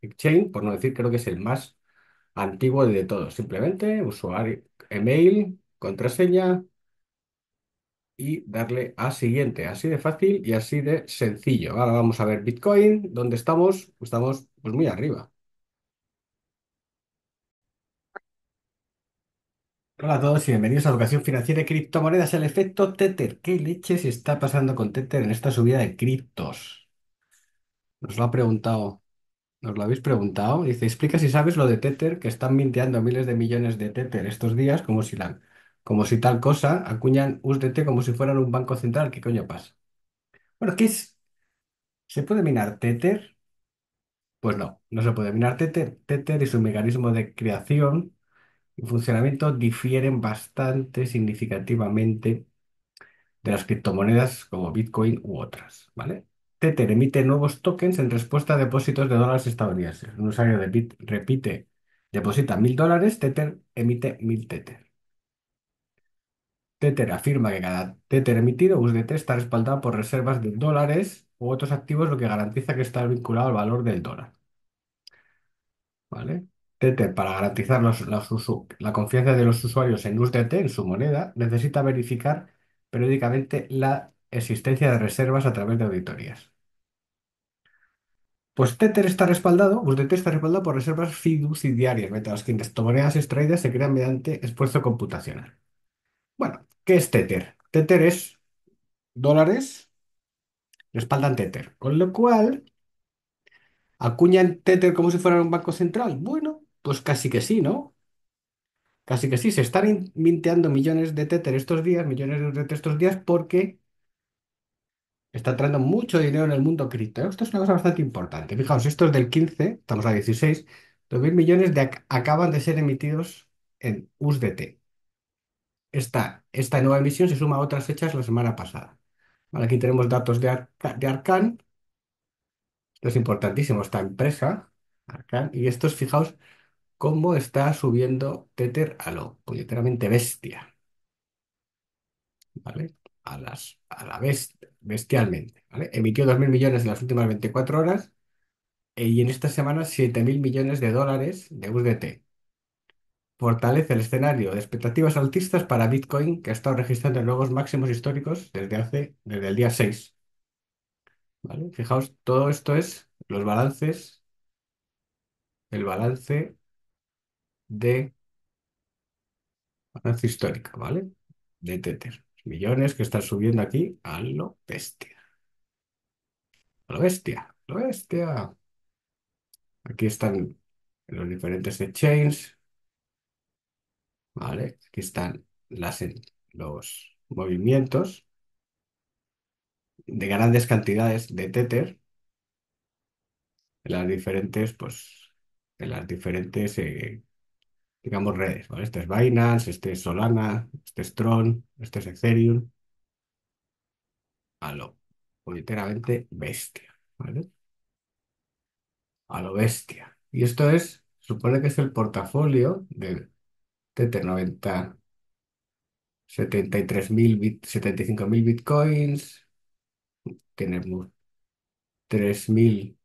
Exchange, por no decir, creo que es el más antiguo de todos. Simplemente usuario, email, contraseña y darle a siguiente. Así de fácil y así de sencillo. Ahora vamos a ver Bitcoin, ¿dónde estamos? Estamos pues muy arriba. Hola a todos y bienvenidos a Educación Financiera y Criptomonedas, el efecto Tether. ¿Qué leches está pasando con Tether en esta subida de criptos? Nos lo ha preguntado nos lo habéis preguntado. Dice, explica si sabes lo de Tether, que están minteando miles de millones de Tether estos días, como si, como si tal cosa, acuñan USDT como si fueran un banco central. ¿Qué coño pasa? Bueno, ¿qué es? ¿Se puede minar Tether? Pues no, no se puede minar Tether. Tether y su mecanismo de creación y funcionamiento difieren bastante significativamente de las criptomonedas como Bitcoin u otras, ¿vale? Tether emite nuevos tokens en respuesta a depósitos de dólares estadounidenses. Un usuario de Bit repite, deposita mil dólares, Tether emite mil Tether. Tether afirma que cada Tether emitido USDT está respaldado por reservas de dólares u otros activos, lo que garantiza que está vinculado al valor del dólar. ¿Vale? Tether, para garantizar la confianza de los usuarios en USDT, en su moneda, necesita verificar periódicamente la existencia de reservas a través de auditorías. Pues Tether está respaldado, pues Tether está respaldado por reservas fiduciarias, mediante las que en extraídas se crean mediante esfuerzo computacional. Bueno, ¿qué es Tether? Tether es dólares, respaldan Tether, con lo cual acuñan Tether como si fuera un banco central. Bueno, pues casi que sí, ¿no? Casi que sí, se están minteando millones de Tether estos días, millones de Tether estos días, porque Está entrando mucho dinero en el mundo cripto. ¿eh? Esto es una cosa bastante importante. Fijaos, esto es del 15, estamos a 16. 2.000 millones acaban de ser emitidos en USDT. Esta, esta nueva emisión se suma a otras hechas la semana pasada. aquí tenemos datos de, Arcan. es importantísimo, esta empresa, Arcan. Y estos, fijaos cómo está subiendo Tether a lo puñeteramente bestia. ¿Vale? a, las, a la vez bestialmente. ¿vale? Emitió 2.000 millones en las últimas 24 horas eh, y en esta semana 7.000 millones de dólares de USDT. Fortalece el escenario de expectativas altistas para Bitcoin, que ha estado registrando nuevos máximos históricos desde, hace, desde el día 6. ¿Vale? Fijaos, todo esto es los balances, el balance de balance histórico, ¿vale? De Tether millones que están subiendo aquí a lo bestia. A lo bestia, a lo bestia. Aquí están los diferentes exchanges. Vale, aquí están las, los movimientos de grandes cantidades de Tether en las diferentes, pues, en las diferentes eh, digamos, redes. ¿vale? Este es Binance, este es Solana, este es Tron, este es Ethereum. A lo literalmente bestia, ¿vale? A lo bestia. Y esto es, supone que es el portafolio del Tether 90 73.000, 75.000 bitcoins, tenemos 3.000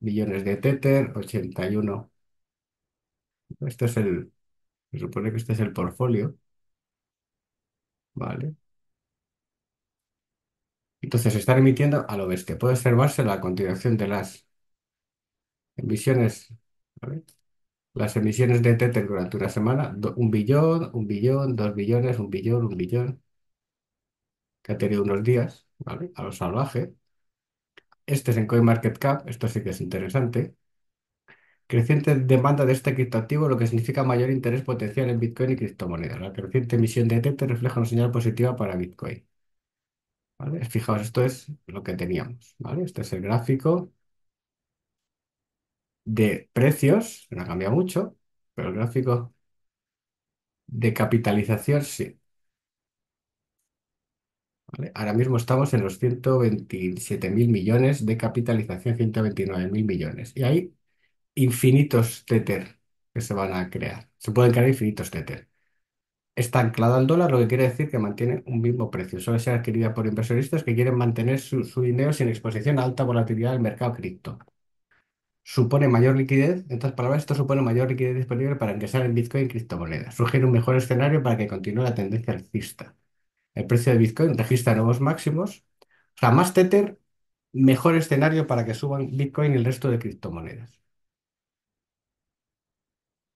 millones de Tether, 81 este es el, se supone que este es el portfolio, ¿vale? Entonces se están emitiendo a lo bestia. Puede observarse la continuación de las emisiones, Las emisiones de Tether durante una semana, un billón, un billón, dos billones, un billón, un billón, que ha tenido unos días, ¿vale? A lo salvaje. Este es en CoinMarketCap, esto sí que es interesante. Creciente demanda de este criptoactivo, lo que significa mayor interés potencial en Bitcoin y criptomonedas. La creciente emisión de Tether refleja una señal positiva para Bitcoin. Fijaos, esto es lo que teníamos. Este es el gráfico de precios, no ha cambiado mucho, pero el gráfico de capitalización sí. Ahora mismo estamos en los 127.000 millones de capitalización, 129.000 millones. Y ahí infinitos Tether que se van a crear. Se pueden crear infinitos Tether. Está anclado al dólar, lo que quiere decir que mantiene un mismo precio. Suele ser adquirida por inversionistas que quieren mantener su, dinero sin exposición a alta volatilidad del mercado cripto. Supone mayor liquidez, en otras palabras, esto supone mayor liquidez disponible para ingresar en Bitcoin y criptomonedas. Sugiere un mejor escenario para que continúe la tendencia alcista. El precio de Bitcoin registra nuevos máximos. O sea, más Tether, mejor escenario para que suban Bitcoin y el resto de criptomonedas.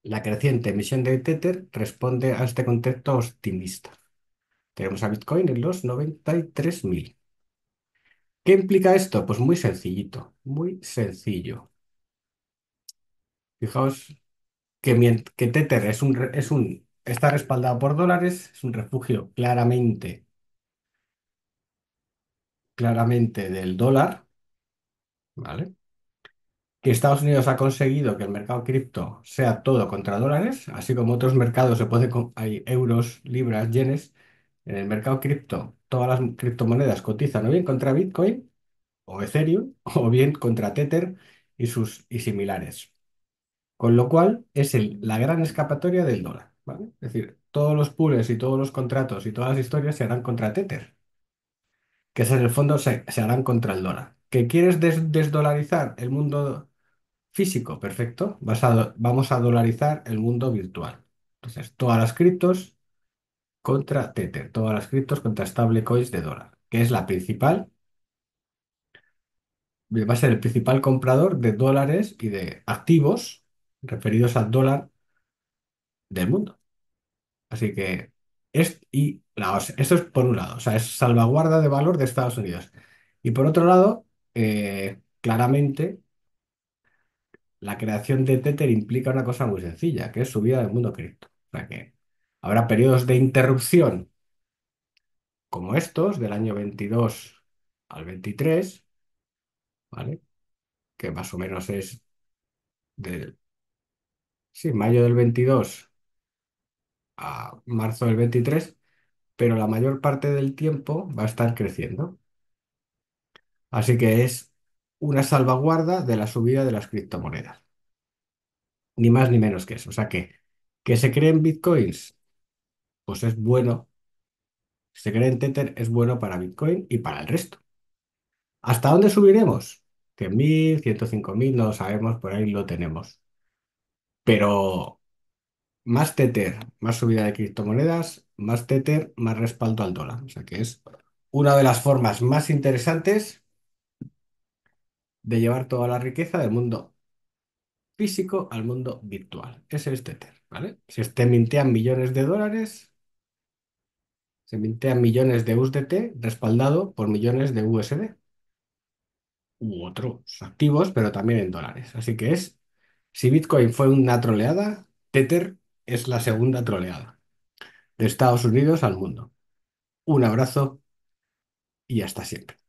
La creciente emisión de Tether responde a este contexto optimista. Tenemos a Bitcoin en los 93.000. ¿Qué implica esto? Pues muy sencillito, muy sencillo. Fijaos que, Tether es un, está respaldado por dólares, es un refugio claramente, claramente del dólar, ¿vale? que Estados Unidos ha conseguido que el mercado cripto sea todo contra dólares, así como otros mercados se puede, hay euros, libras, yenes. En el mercado cripto, todas las criptomonedas cotizan o bien contra Bitcoin o Ethereum o bien contra Tether y sus y similares. Con lo cual es la gran escapatoria del dólar, ¿vale? Es decir, todos los pools y todos los contratos y todas las historias se harán contra Tether que es en el fondo se, harán contra el dólar. ¿Que quieres desdolarizar el mundo Físico, perfecto. vamos a dolarizar el mundo virtual. Entonces, todas las criptos contra Tether, todas las criptos contra stablecoins de dólar, que es la principal, va a ser el principal comprador de dólares y de activos referidos al dólar del mundo. Así que es, y, la- es por un lado, o sea, es salvaguarda de valor de Estados Unidos. Y por otro lado, eh, claramente la creación de Tether implica una cosa muy sencilla, que es subida del mundo cripto. O sea que habrá periodos de interrupción como estos, del año 22 al 23, ¿vale? Que más o menos es del... mayo del 22 a marzo del 23, pero la mayor parte del tiempo va a estar creciendo. Así que es una salvaguarda de la subida de las criptomonedas. Ni más ni menos que eso. O sea que, que se creen bitcoins, pues es bueno. Se creen Tether, es bueno para Bitcoin y para el resto. ¿Hasta dónde subiremos? 100.000, 105.000, no lo sabemos, por ahí lo tenemos. Pero más Tether, más subida de criptomonedas, más Tether, más respaldo al dólar. O sea que es una de las formas más interesantes de llevar toda la riqueza del mundo físico al mundo virtual. Ese es Tether, ¿vale? Si te mintean millones de dólares, se mintean millones de USDT respaldado por millones de USD u otros activos, pero también en dólares. Así que es, si Bitcoin fue una troleada, Tether es la segunda troleada de Estados Unidos al mundo. Un abrazo y hasta siempre.